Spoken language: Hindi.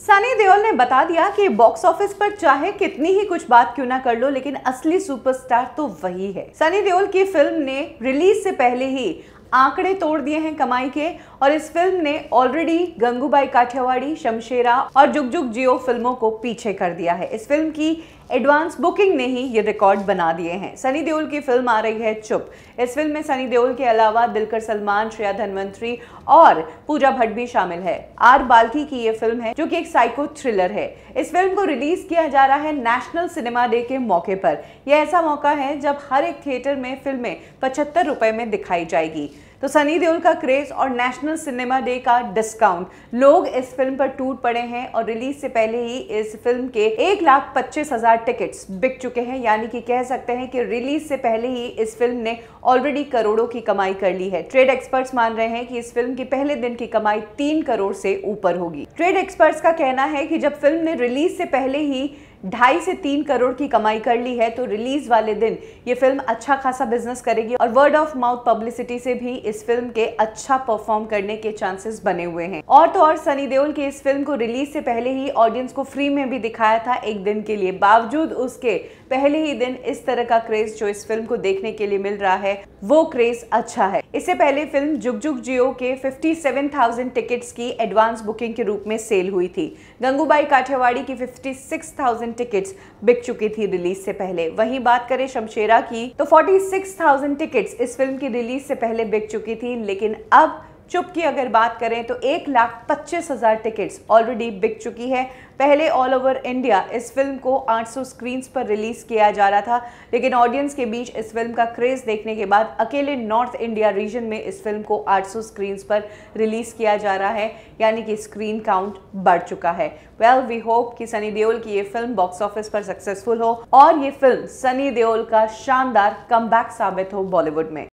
सनी देओल ने बता दिया कि बॉक्स ऑफिस पर चाहे कितनी ही कुछ बात क्यों ना कर लो लेकिन असली सुपरस्टार तो वही है सनी देओल की फिल्म ने रिलीज से पहले ही आंकड़े तोड़ दिए हैं कमाई के और इस फिल्म ने ऑलरेडी गंगूबाई काठियावाड़ी शमशेरा और जुग जुग जियो फिल्मों को पीछे कर दिया है इस फिल्म की एडवांस बुकिंग ने ही ये रिकॉर्ड बना दिए हैं सनी देओल की फिल्म आ रही है चुप इस फिल्म में सनी देओल के अलावा दिलकर सलमान श्रेया धनवंतरी और पूजा भट्ट भी शामिल है आर बाल्की की ये फिल्म है जो कि एक साइको थ्रिलर है इस फिल्म को रिलीज किया जा रहा है नेशनल सिनेमा डे के मौके पर यह ऐसा मौका है जब हर एक थिएटर में फिल्में पचहत्तर रुपए में दिखाई जाएगी तो सनी देओल का क्रेज़ और नेशनल सिनेमा डे का डिस्काउंट लोग इस फिल्म पर टूट पड़े हैं और रिलीज से पहले ही इस फिल्म के एक लाख पच्चीस हजार टिकट्स बिक चुके हैं यानी कि कह सकते हैं कि रिलीज से पहले ही इस फिल्म ने ऑलरेडी करोड़ों की कमाई कर ली है ट्रेड एक्सपर्ट्स मान रहे हैं कि इस फिल्म की पहले दिन की कमाई तीन करोड़ से ऊपर होगी ट्रेड एक्सपर्ट्स का कहना है कि जब फिल्म ने रिलीज से पहले ही ढाई से तीन करोड़ की कमाई कर ली है तो रिलीज वाले दिन ये फिल्म अच्छा खासा बिजनेस करेगी और वर्ड ऑफ माउथ पब्लिसिटी से भी इस फिल्म के अच्छा परफॉर्म करने के चांसेस बने हुए हैं और तो और सनी देओल की इस फिल्म को रिलीज से पहले ही ऑडियंस को फ्री में भी दिखाया था एक दिन के लिए बावजूद उसके पहले ही दिन इस तरह का क्रेज जो इस फिल्म को देखने के लिए मिल रहा है वो क्रेज अच्छा है इससे पहले फिल्म जुग जुग जियो के 57,000 टिकट्स की एडवांस बुकिंग के रूप में सेल हुई थी गंगूबाई काठियावाड़ी की 56,000 टिकट्स बिक चुकी थी रिलीज से पहले वहीं बात करें शमशेरा की तो 46,000 टिकट्स इस फिल्म की रिलीज से पहले बिक चुकी थी लेकिन अब चुप की अगर बात करें तो एक लाख पच्चीस हज़ार टिकट्स ऑलरेडी बिक चुकी है पहले ऑल ओवर इंडिया इस फिल्म को 800 स्क्रीन्स पर रिलीज़ किया जा रहा था लेकिन ऑडियंस के बीच इस फिल्म का क्रेज़ देखने के बाद अकेले नॉर्थ इंडिया रीजन में इस फिल्म को 800 स्क्रीन्स पर रिलीज़ किया जा रहा है यानी कि स्क्रीन काउंट बढ़ चुका है वेल वी होप कि सनी देओल की ये फिल्म बॉक्स ऑफिस पर सक्सेसफुल हो और ये फिल्म सनी देओल का शानदार कम साबित हो बॉलीवुड में